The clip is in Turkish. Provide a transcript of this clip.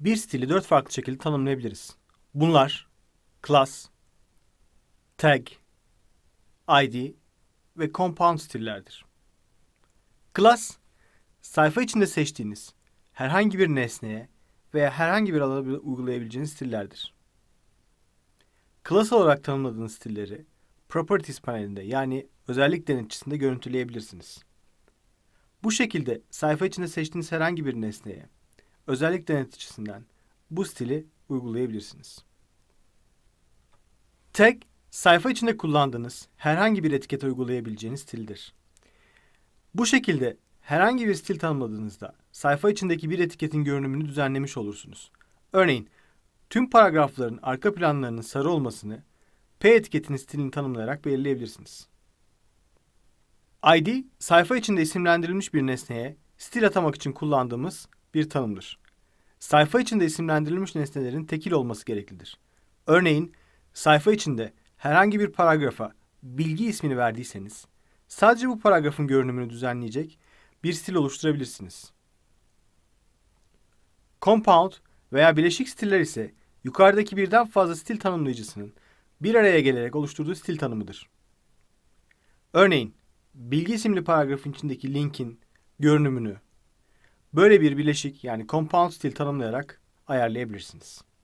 bir stili dört farklı şekilde tanımlayabiliriz. Bunlar class, tag, id ve compound stillerdir. Class, sayfa içinde seçtiğiniz herhangi bir nesneye veya herhangi bir alana uygulayabileceğiniz stillerdir. Class olarak tanımladığınız stilleri Properties panelinde yani özellik denetçisinde görüntüleyebilirsiniz. Bu şekilde sayfa içinde seçtiğiniz herhangi bir nesneye özellik denetçisinden bu stili uygulayabilirsiniz. Tag, sayfa içinde kullandığınız herhangi bir etikete uygulayabileceğiniz stildir. Bu şekilde herhangi bir stil tanımladığınızda sayfa içindeki bir etiketin görünümünü düzenlemiş olursunuz. Örneğin, tüm paragrafların arka planlarının sarı olmasını P etiketinin stilini tanımlayarak belirleyebilirsiniz. ID, sayfa içinde isimlendirilmiş bir nesneye stil atamak için kullandığımız bir tanımdır. Sayfa içinde isimlendirilmiş nesnelerin tekil olması gereklidir. Örneğin sayfa içinde herhangi bir paragrafa bilgi ismini verdiyseniz sadece bu paragrafın görünümünü düzenleyecek bir stil oluşturabilirsiniz. Compound veya bileşik stiller ise yukarıdaki birden fazla stil tanımlayıcısının bir araya gelerek oluşturduğu stil tanımıdır. Örneğin, bilgi isimli paragrafın içindeki linkin görünümünü Böyle bir bileşik yani compound stil tanımlayarak ayarlayabilirsiniz.